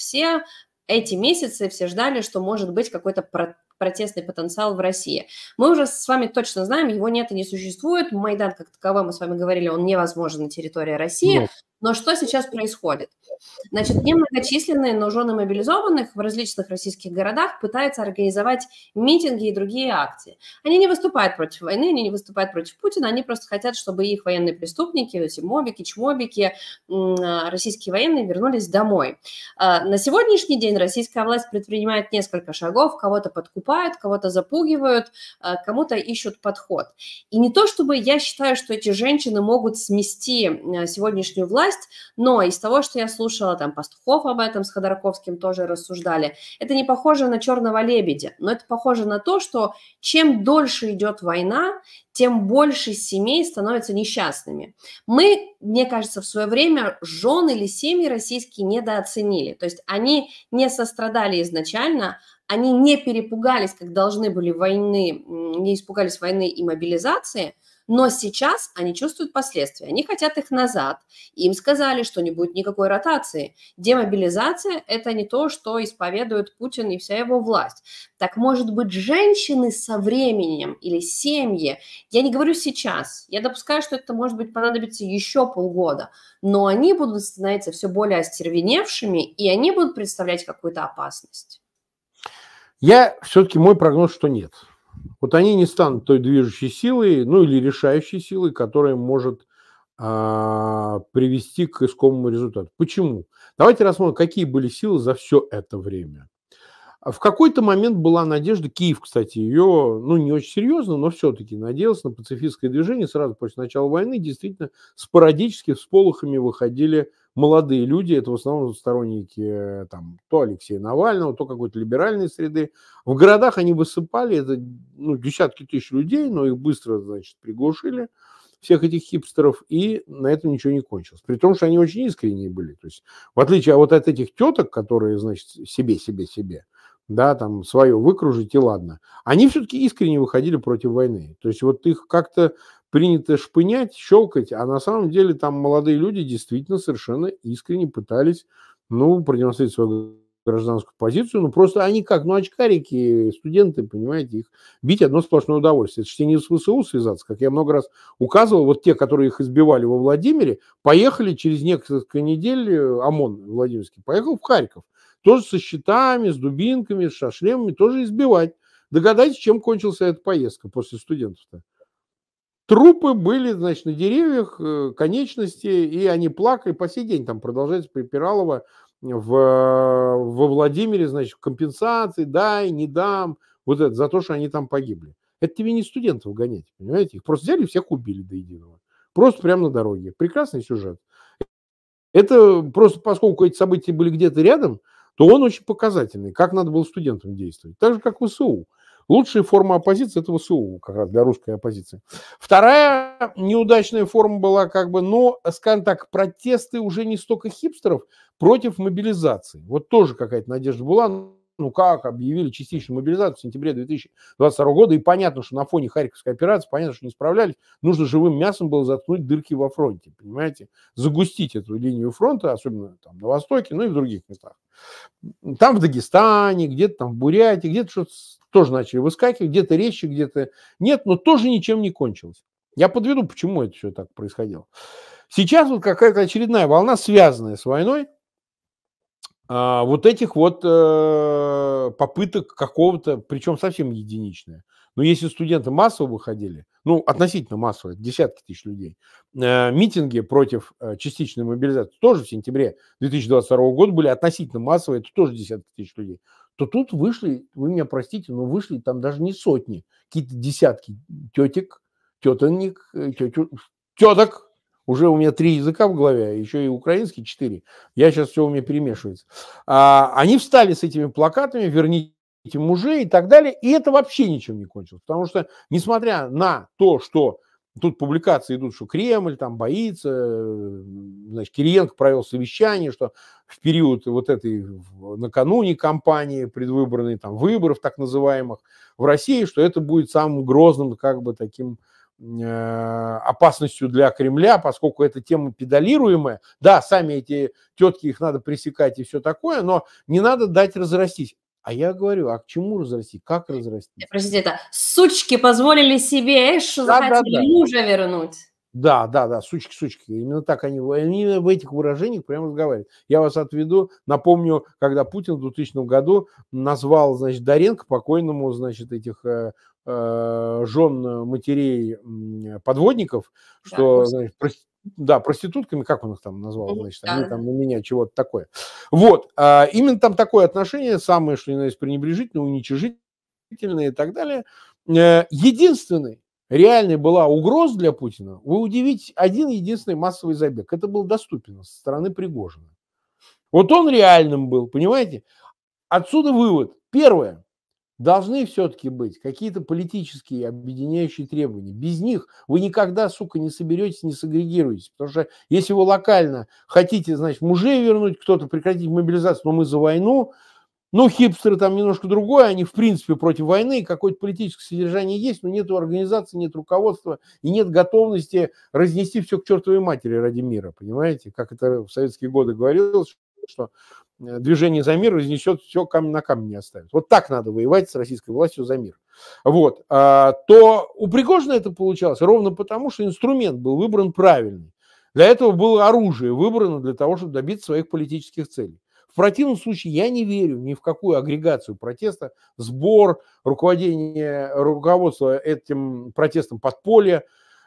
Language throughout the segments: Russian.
все эти месяцы все ждали, что может быть какой-то протестный потенциал в России. Мы уже с вами точно знаем, его нет и не существует. Майдан как таковой, мы с вами говорили, он невозможен на территории России. Ну. Но что сейчас происходит? Значит, немногочисленные, но жены мобилизованных в различных российских городах пытаются организовать митинги и другие акции. Они не выступают против войны, они не выступают против Путина, они просто хотят, чтобы их военные преступники, эти мобики, чмобики, а, российские военные вернулись домой. А, на сегодняшний день российская власть предпринимает несколько шагов, кого-то подкупает подкупают, кого-то запугивают, э, кому-то ищут подход. И не то чтобы я считаю, что эти женщины могут смести э, сегодняшнюю власть, но из того, что я слушала, там Пастухов об этом с Ходорковским тоже рассуждали, это не похоже на черного лебедя, но это похоже на то, что чем дольше идет война, тем больше семей становятся несчастными. Мы, мне кажется, в свое время жен или семьи российские недооценили. То есть они не сострадали изначально, они не перепугались, как должны были войны, не испугались войны и мобилизации – но сейчас они чувствуют последствия, они хотят их назад. Им сказали, что не будет никакой ротации. Демобилизация – это не то, что исповедует Путин и вся его власть. Так, может быть, женщины со временем или семьи, я не говорю сейчас, я допускаю, что это, может быть, понадобится еще полгода, но они будут становиться все более остервеневшими, и они будут представлять какую-то опасность. Я все-таки мой прогноз, что нет вот они не станут той движущей силой, ну или решающей силой, которая может а, привести к искомому результату. Почему? Давайте рассмотрим, какие были силы за все это время. В какой-то момент была надежда, Киев, кстати, ее, ну, не очень серьезно, но все-таки надеялся на пацифистское движение сразу после начала войны, действительно, спорадически с полохами выходили молодые люди, это в основном сторонники э, там, то Алексея Навального, то какой-то либеральной среды. В городах они высыпали, это ну, десятки тысяч людей, но их быстро, значит, приглушили, всех этих хипстеров, и на этом ничего не кончилось. При том, что они очень искренние были. То есть, в отличие вот от этих теток, которые, значит, себе, себе, себе, да, там свое выкружить и ладно. Они все-таки искренне выходили против войны. То есть вот их как-то принято шпынять, щелкать, а на самом деле там молодые люди действительно совершенно искренне пытались, ну, продемонстрировать свою гражданскую позицию, ну, просто они как, ну, очкарики, студенты, понимаете, их бить одно сплошное удовольствие. Это чтение с ВСУ связаться, как я много раз указывал, вот те, которые их избивали во Владимире, поехали через несколько недель, э, ОМОН Владимирский, поехал в Харьков, тоже со щитами, с дубинками, с шашлемами, тоже избивать. Догадайтесь, чем кончилась эта поездка после студентов-то. Трупы были, значит, на деревьях, э, конечности, и они плакали по сей день. Там продолжается Припиралова в, э, во Владимире, значит, компенсации, дай, не дам, вот это, за то, что они там погибли. Это тебе не студентов гонять, понимаете? Их просто взяли, всех убили до единого. Просто прямо на дороге. Прекрасный сюжет. Это просто поскольку эти события были где-то рядом, то он очень показательный, как надо было студентам действовать. Так же, как в СУ. Лучшая форма оппозиции – это ВСУ, как раз для русской оппозиции. Вторая неудачная форма была как бы, но, ну, скажем так, протесты уже не столько хипстеров против мобилизации. Вот тоже какая-то надежда была, ну как, объявили частичную мобилизацию в сентябре 2022 года, и понятно, что на фоне Харьковской операции, понятно, что не справлялись, нужно живым мясом было заткнуть дырки во фронте, понимаете, загустить эту линию фронта, особенно там на Востоке, ну и в других местах. Там в Дагестане, где-то там в Бурятии, где-то что-то тоже начали выскакивать, где-то резче, где-то нет, но тоже ничем не кончилось. Я подведу, почему это все так происходило. Сейчас вот какая-то очередная волна, связанная с войной, а, вот этих вот э, попыток какого-то, причем совсем единичная. Но ну, если студенты массово выходили, ну, относительно массово, десятки тысяч людей, э, митинги против э, частичной мобилизации тоже в сентябре 2022 года были относительно массовые, это тоже десятки тысяч людей то тут вышли, вы меня простите, но вышли там даже не сотни, какие-то десятки тетек, тетенек, э, тетю, теток. Уже у меня три языка в голове, еще и украинский четыре. Я сейчас все у меня перемешивается. А, они встали с этими плакатами, верните эти и так далее. И это вообще ничем не кончилось. Потому что, несмотря на то, что тут публикации идут, что Кремль там боится, э, значит, Кириенко провел совещание, что в период вот этой накануне кампании предвыборной, там, выборов так называемых в России, что это будет самым грозным, как бы таким э, опасностью для Кремля, поскольку эта тема педалируемая. Да, сами эти тетки, их надо пресекать и все такое, но не надо дать разрастись. А я говорю, а к чему разрасти? Как разрасти? Простите, это сучки позволили себе, что э, да, захотели да, да. мужа вернуть. Да, да, да, сучки, сучки. Именно так они, они в этих выражениях прямо разговаривают. Я вас отведу, напомню, когда Путин в 2000 году назвал, значит, Доренко покойному, значит, этих э, э, жен матерей подводников, что, да, значит, прости, да, проститутками, как он их там назвал, значит, они там на меня чего-то такое. Вот, а, именно там такое отношение, самое, что ни на есть пренебрежительное, уничижительное и так далее. Э, единственный, реальной была угроза для Путина, вы удивите один единственный массовый забег. Это был доступен со стороны Пригожина. Вот он реальным был, понимаете? Отсюда вывод. Первое. Должны все-таки быть какие-то политические объединяющие требования. Без них вы никогда, сука, не соберетесь, не сагрегируетесь. Потому что если вы локально хотите, значит, мужей вернуть, кто-то прекратить мобилизацию, но мы за войну, ну, хипстеры там немножко другое, они в принципе против войны, какое-то политическое содержание есть, но нет организации, нет руководства и нет готовности разнести все к чертовой матери ради мира, понимаете? Как это в советские годы говорилось, что э, движение за мир разнесет все, камень на не оставит. Вот так надо воевать с российской властью за мир. Вот. А, то у Пригожина это получалось ровно потому, что инструмент был выбран правильный. Для этого было оружие выбрано для того, чтобы добиться своих политических целей. В противном случае я не верю ни в какую агрегацию протеста, сбор, руководение, руководство этим протестом подполье.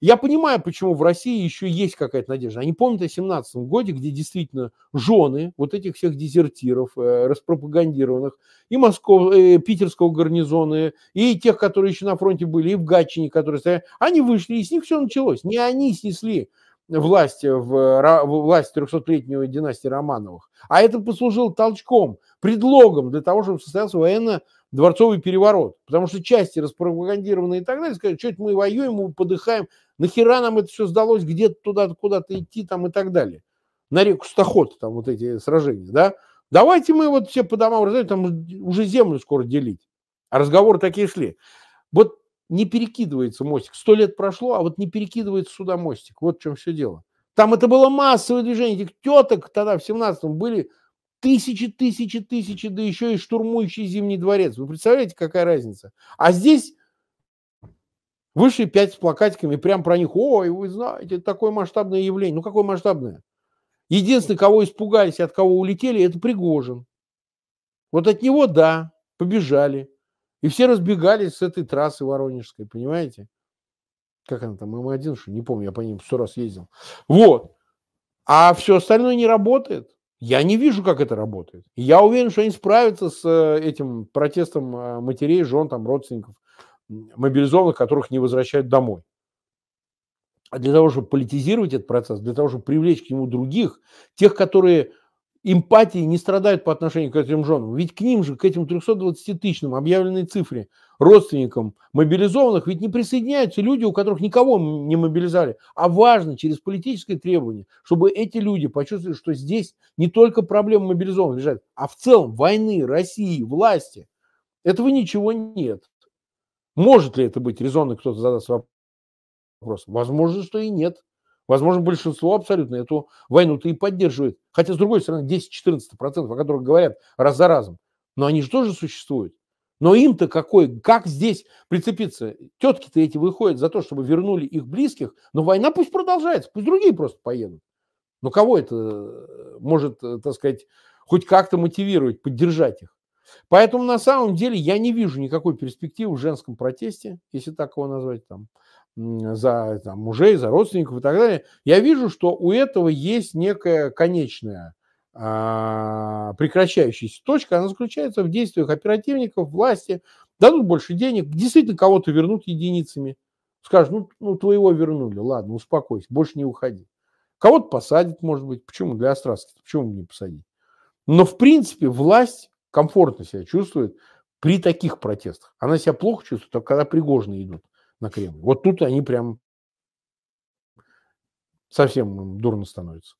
Я понимаю, почему в России еще есть какая-то надежда. Они помнят о 17 годе, где действительно жены вот этих всех дезертиров, э, распропагандированных, и Москов, э, питерского гарнизона, и тех, которые еще на фронте были, и в Гатчине, которые стояли, они вышли, и с них все началось. Не они снесли власть, в, власть 300-летнего династии Романовых. А это послужило толчком, предлогом для того, чтобы состоялся военно-дворцовый переворот. Потому что части, распропагандированные и так далее, сказали, что это мы воюем, мы подыхаем, нахера нам это все сдалось, где-то туда, куда-то идти там и так далее. На реку Стоход там вот эти сражения, да? Давайте мы вот все по домам раздадим, там уже землю скоро делить. А разговоры такие шли. Вот не перекидывается мостик. Сто лет прошло, а вот не перекидывается сюда мостик. Вот в чем все дело. Там это было массовое движение. Этих теток тогда в 17-м были тысячи, тысячи, тысячи, да еще и штурмующий Зимний дворец. Вы представляете, какая разница? А здесь вышли пять с плакатиками, прям про них. Ой, вы знаете, такое масштабное явление. Ну, какое масштабное? Единственное, кого испугались, от кого улетели, это Пригожин. Вот от него, да, побежали. И все разбегались с этой трассы воронежской, понимаете? Как она там, М1, что не помню, я по ним сто раз ездил. Вот. А все остальное не работает. Я не вижу, как это работает. Я уверен, что они справятся с э, этим протестом э, матерей, жен, там, родственников, мобилизованных, которых не возвращают домой. А для того, чтобы политизировать этот процесс, для того, чтобы привлечь к нему других, тех, которые эмпатии не страдают по отношению к этим женам. Ведь к ним же, к этим 320 тысячным объявленной цифре, родственникам мобилизованных, ведь не присоединяются люди, у которых никого не мобилизовали. А важно через политическое требование, чтобы эти люди почувствовали, что здесь не только проблема мобилизованных лежат, а в целом войны, России, власти. Этого ничего нет. Может ли это быть резонно, кто-то задаст вопрос? Возможно, что и нет. Возможно, большинство абсолютно эту войну-то и поддерживает. Хотя, с другой стороны, 10-14%, о которых говорят раз за разом, но они же тоже существуют. Но им-то какой, как здесь прицепиться? Тетки-то эти выходят за то, чтобы вернули их близких, но война пусть продолжается, пусть другие просто поедут. Но кого это э, может, э, так сказать, хоть как-то мотивировать, поддержать их? Поэтому на самом деле я не вижу никакой перспективы в женском протесте, если так его назвать там, за там, мужей, за родственников и так далее, я вижу, что у этого есть некая конечная а, прекращающаяся точка, она заключается в действиях оперативников, власти, дадут больше денег, действительно кого-то вернут единицами, скажут, ну, ну твоего вернули, ладно, успокойся, больше не уходи. Кого-то посадят, может быть, почему для остраски, почему не посадить? Но, в принципе, власть комфортно себя чувствует при таких протестах. Она себя плохо чувствует, когда пригожные идут на Кремль. Вот тут они прям совсем дурно становятся.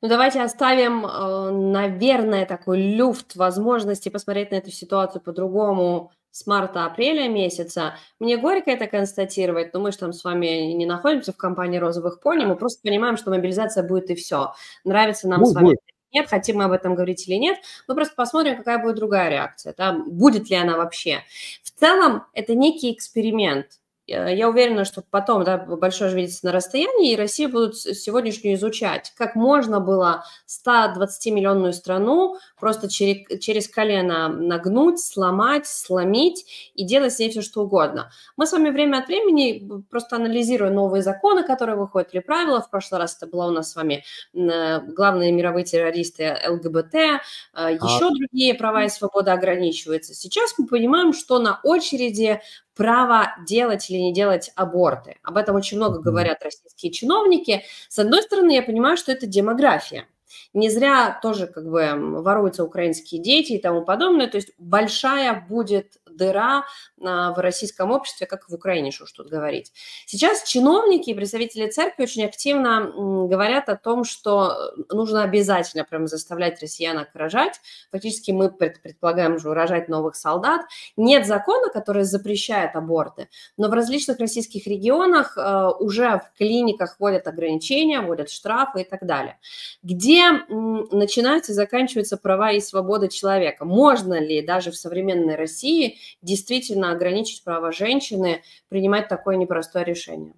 Ну, давайте оставим, э, наверное, такой люфт возможности посмотреть на эту ситуацию по-другому с марта-апреля месяца. Мне горько это констатировать, но мы же там с вами не находимся в компании розовых пони, мы просто понимаем, что мобилизация будет и все. Нравится нам будет, с вами будет нет, хотим мы об этом говорить или нет, мы просто посмотрим, какая будет другая реакция, да, будет ли она вообще. В целом это некий эксперимент, Э, я уверена, что потом да, большое же видится на расстоянии, и Россия будут сегодняшнюю изучать, как можно было 120-миллионную страну просто через, через колено нагнуть, сломать, сломить и делать с ней все что угодно. Мы с вами время от времени просто анализируем новые законы, которые выходят, или правила. В прошлый раз это была у нас с вами э, главные мировые террористы ЛГБТ, еще э, а... другие права и свободы ограничиваются. Сейчас мы понимаем, что на очереди право делать или не делать аборты. Об этом очень много говорят российские чиновники. С одной стороны, я понимаю, что это демография. Не зря тоже как бы воруются украинские дети и тому подобное. То есть большая будет дыра в российском обществе, как в Украине, что уж тут говорить. Сейчас чиновники и представители церкви очень активно говорят о том, что э, нужно обязательно прямо заставлять россиянок рожать. Фактически мы предполагаем уже рожать новых солдат. Нет закона, который запрещает аборты, но в различных российских регионах э, уже в клиниках вводят ограничения, вводят штрафы и так далее. Где начинаются и заканчиваются права и свободы человека? Можно ли даже в современной России действительно ограничить право женщины принимать такое непростое решение?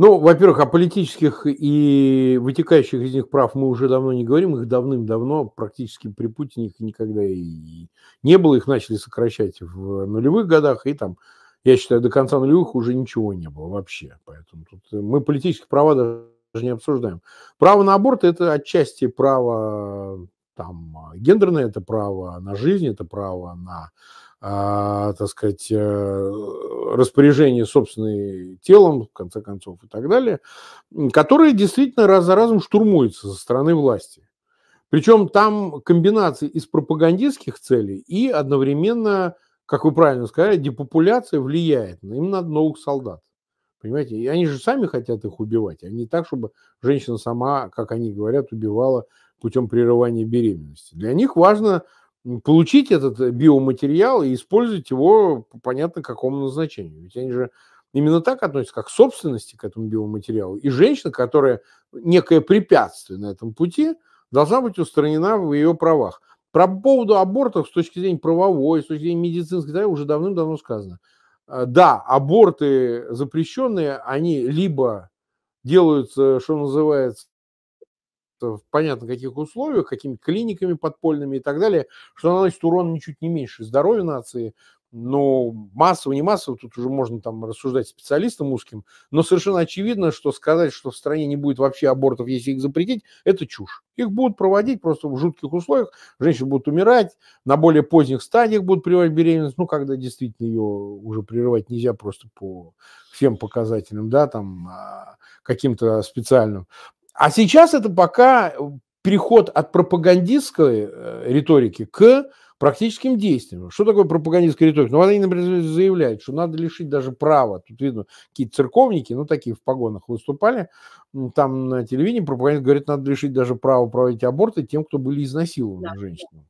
Ну, во-первых, о политических и вытекающих из них прав мы уже давно не говорим. Их давным-давно практически при Путине их никогда и не было. Их начали сокращать в нулевых годах. И там, я считаю, до конца нулевых уже ничего не было вообще. Поэтому тут мы политические права даже не обсуждаем. Право на аборт – это отчасти право там, гендерное, это право на жизнь, это право на а, так сказать, э, распоряжение собственным телом, в конце концов, и так далее, которые действительно раз за разом штурмуются со стороны власти. Причем там комбинации из пропагандистских целей и одновременно, как вы правильно сказали, депопуляция влияет. Им надо новых солдат. Понимаете, и они же сами хотят их убивать, а не так, чтобы женщина сама, как они говорят, убивала путем прерывания беременности. Для них важно получить этот э, биоматериал и использовать его по понятно какому назначению. Ведь они же именно так относятся, как к собственности к этому биоматериалу. И женщина, которая некое препятствие на этом пути, должна быть устранена в ее правах. Про поводу абортов с точки зрения правовой, с точки зрения медицинской, да, уже давным-давно сказано. А, да, аборты запрещенные, они либо делаются, что называется, понятно каких условиях, какими клиниками подпольными и так далее, что наносит урон ничуть не меньше здоровью нации, но массово, не массово, тут уже можно там рассуждать специалистам узким, но совершенно очевидно, что сказать, что в стране не будет вообще абортов, если их запретить, это чушь. Их будут проводить просто в жутких условиях, женщины будут умирать, на более поздних стадиях будут прерывать беременность, ну, когда действительно ее уже прерывать нельзя просто по всем показателям, да, там, а, каким-то специальным. А сейчас это пока э, переход от пропагандистской э, риторики к практическим действиям. Что такое пропагандистская риторика? Ну, они, например, заявляют, что надо лишить даже права. Тут видно, какие-то церковники, ну, такие в погонах выступали, там на телевидении пропагандист говорит, надо лишить даже права проводить аборты тем, кто были изнасилованы да. женщинами.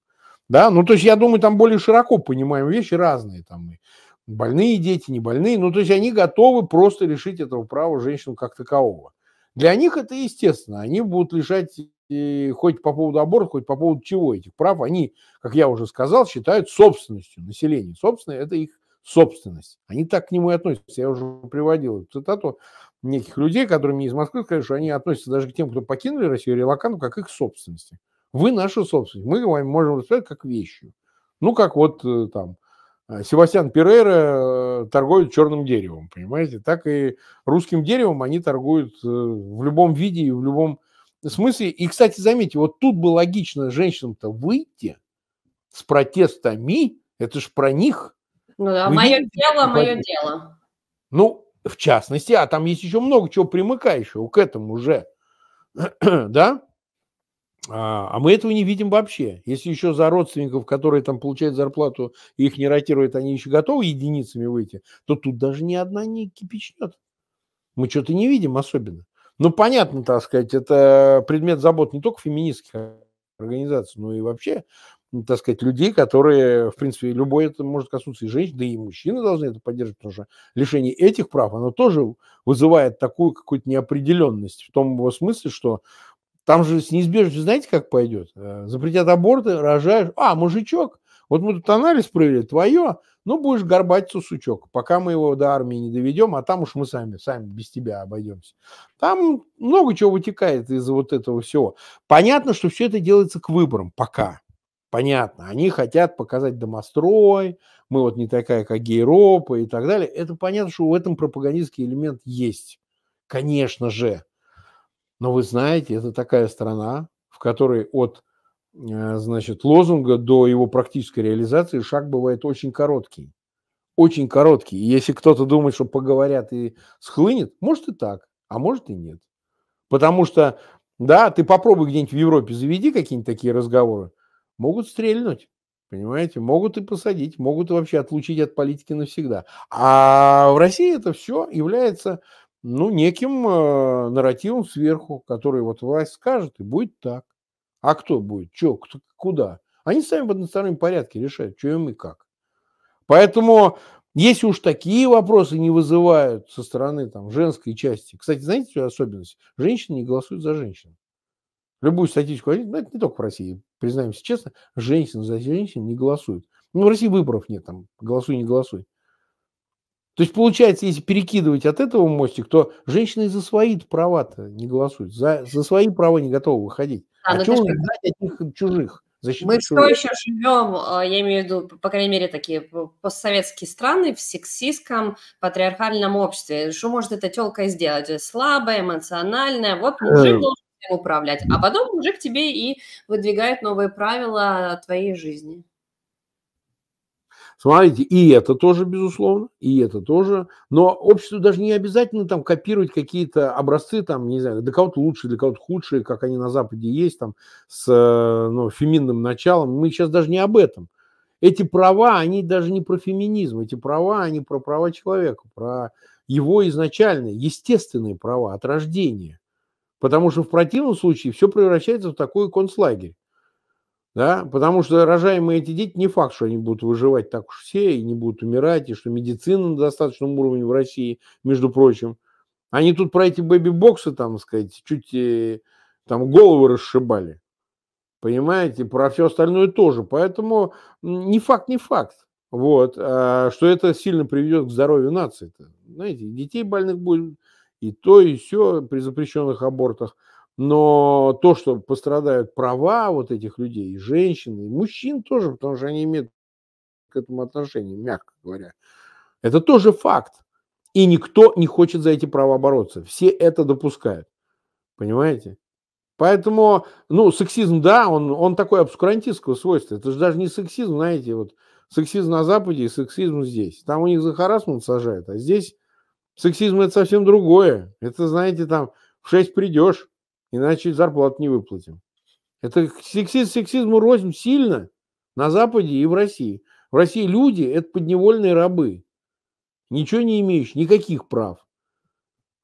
Да, ну, то есть, я думаю, там более широко понимаем вещи разные, там, и больные дети, не больные, ну, то есть, они готовы просто лишить этого права женщину как такового. Для них это естественно. Они будут лишать э, хоть по поводу аборта, хоть по поводу чего этих прав, они, как я уже сказал, считают собственностью населения. Собственное – это их собственность. Они так к нему и относятся. Я уже приводил эту цитату неких людей, которые мне из Москвы сказали, что они относятся даже к тем, кто покинули Россию и как их собственности. Вы наша собственность. Мы вам можем рассказать как вещью. Ну, как вот э, там Э, Себастьян Перейра э, торгует черным деревом, понимаете? Так и русским деревом они торгуют э, в любом виде и в любом смысле. И, кстати, заметьте, вот тут бы логично женщинам-то выйти с протестами, это же про них. Ну да, мое дело, мое протест? дело. Ну, в частности, а там есть еще много чего примыкающего к этому уже, да? А, а, мы этого не видим вообще. Если еще за родственников, которые там получают зарплату, их не ротируют, они еще готовы единицами выйти, то тут даже ни одна не кипичнет. Мы что-то не видим особенно. Ну, понятно, так сказать, это предмет забот не только феминистских организаций, но и вообще, так сказать, людей, которые, в принципе, любой это может коснуться и женщин, да и мужчины должны это поддерживать, потому что лишение этих прав, оно тоже вызывает такую какую-то неопределенность в том его смысле, что там же с неизбежностью, знаете, как пойдет? Э, запретят аборты, рожаешь. А, мужичок, вот мы тут анализ провели, твое, ну, будешь горбать сучок, пока мы его до армии не доведем, а там уж мы сами, сами без тебя обойдемся. Там много чего вытекает из вот этого всего. Понятно, что все это делается к выборам пока. Понятно. Они хотят показать домострой, мы вот не такая, как Гейропа и так далее. Это понятно, что в этом пропагандистский элемент есть. Конечно же. Но вы знаете, это такая страна, в которой от э, значит, лозунга до его практической реализации шаг бывает очень короткий. Очень короткий. И если кто-то думает, что поговорят и схлынет, может и так, а может и нет. Потому что, да, ты попробуй где-нибудь в Европе заведи какие-нибудь такие разговоры, могут стрельнуть. Понимаете, могут и посадить, могут вообще отлучить от политики навсегда. А в России это все является ну, неким э, нарративом сверху, который вот власть скажет, и будет так. А кто будет? Че? Кто, куда? Они сами в одностороннем порядке решают, что им и как. Поэтому, если уж такие вопросы не вызывают со стороны там, женской части... Кстати, знаете, что особенность? Женщины не голосуют за женщин. Любую статистику, ну, это не только в России, признаемся честно, женщины за женщин не голосуют. Ну, в России выборов нет, там, голосуй, не голосуй. То есть, получается, если перекидывать от этого мостик, то женщины за свои права-то не голосует, за, за свои права не готова выходить. А, а ну, чего ждать от них чужих? Мы Мы все еще живем, а, я имею в виду, по крайней мере, такие постсоветские страны в сексистском патриархальном обществе. Что может эта телка сделать? Слабая, эмоциональная. Вот мужик э. должен управлять. А потом мужик тебе и выдвигает новые правила твоей жизни. Смотрите, и это тоже, безусловно, и это тоже. Но обществу даже не обязательно там копировать какие-то образцы, там, не знаю, для кого-то лучшие, для кого-то худшие, как они на Западе есть, там, с э, ну, феминным началом. Мы сейчас даже не об этом. Эти права, они даже не про феминизм, эти права, они про права человека, про его изначальные, естественные права от рождения. Потому что в противном случае все превращается в такой концлагерь. Да? Потому что рожаемые эти дети, не факт, что они будут выживать так уж все, и не будут умирать, и что медицина на достаточном уровне в России, между прочим. Они тут про эти бэби-боксы, там, так сказать, чуть э, там головы расшибали. Понимаете, про все остальное тоже. Поэтому не факт, не факт. Вот, а, что это сильно приведет к здоровью нации. -то. Знаете, детей больных будет и то, и все при запрещенных абортах – но то, что пострадают права вот этих людей, и женщин, и мужчин тоже, потому что они имеют к этому отношение, мягко говоря, это тоже факт. И никто не хочет за эти права бороться. Все это допускают. Понимаете? Поэтому, ну, сексизм, да, он, он такой обскурантистского свойства. Это же даже не сексизм, знаете, вот сексизм на Западе и сексизм здесь. Там у них за харасмент сажают, а здесь сексизм это совсем другое. Это, знаете, там в шесть придешь, иначе зарплат не выплатим. Это сексизм, сексизму рознь сильно на Западе и в России. В России люди – это подневольные рабы, ничего не имеющие, никаких прав.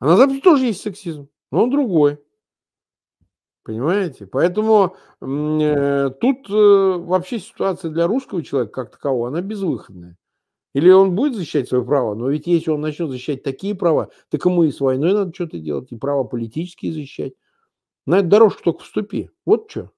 А на Западе тоже есть сексизм, но он другой. Понимаете? Поэтому э, тут э, вообще ситуация для русского человека как такового, она безвыходная. Или он будет защищать свои права, но ведь если он начнет защищать такие права, так ему и с войной надо что-то делать, и права политические защищать, на эту дорожку только вступи. Вот что.